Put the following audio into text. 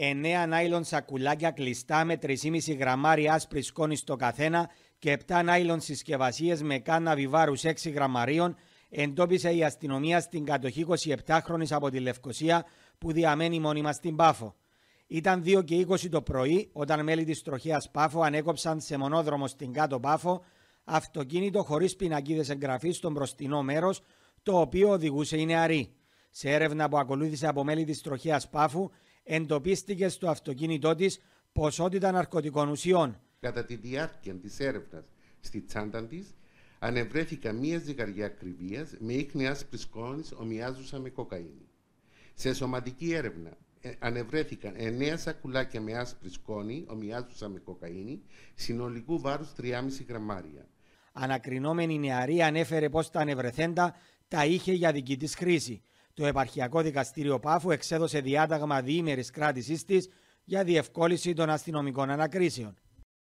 9 νάιλον σακουλάκια κλειστά με 3,5 γραμμάρια άσπρη σκόνη στο καθένα και 7 νάιλον συσκευασίες με κάνα βιβάρους 6 γραμμαρίων εντόπισε η αστυνομία στην κατοχή 27χρονη από τη Λευκοσία που διαμένει μόνιμα στην Πάφο. Ήταν 2 και 20 το πρωί όταν μέλη της τροχέας Πάφο ανέκοψαν σε μονόδρομο στην κάτω Πάφο αυτοκίνητο χωρίς πινακίδες εγγραφής στο μπροστινό μέρος το οποίο οδηγούσε η νεαρή. Σε έρευνα που ακολούθησε από μέλη της τροχέας Πάφου, εντοπίστηκε στο αυτοκίνητό της ποσότητα ναρκωτικών ουσιών. Κατά τη διάρκεια της έρευνας στη τσάντα της, ανεβρέθηκα μία ζυγαριά ακριβίας με ίχνη άσπρης σκόνης ομοιάζουσα με κοκαίνη. Σε σωματική έρευνα ε, ανεβρέθηκαν εννέα σακουλάκια με άσπρη σκόνη, ομοιάζουσα με κοκαίνη, συνολικού βάρους 3,5 γραμμάρια. Ανακρινόμενη νεαρή ανέφερε πως τα ανεβρεθέντα τα είχε για δική της χρήση. Το Επαρχιακό Δικαστήριο Πάφου εξέδωσε διάταγμα διήμερης κράτησής της για διευκόλυνση των αστυνομικών ανακρίσεων.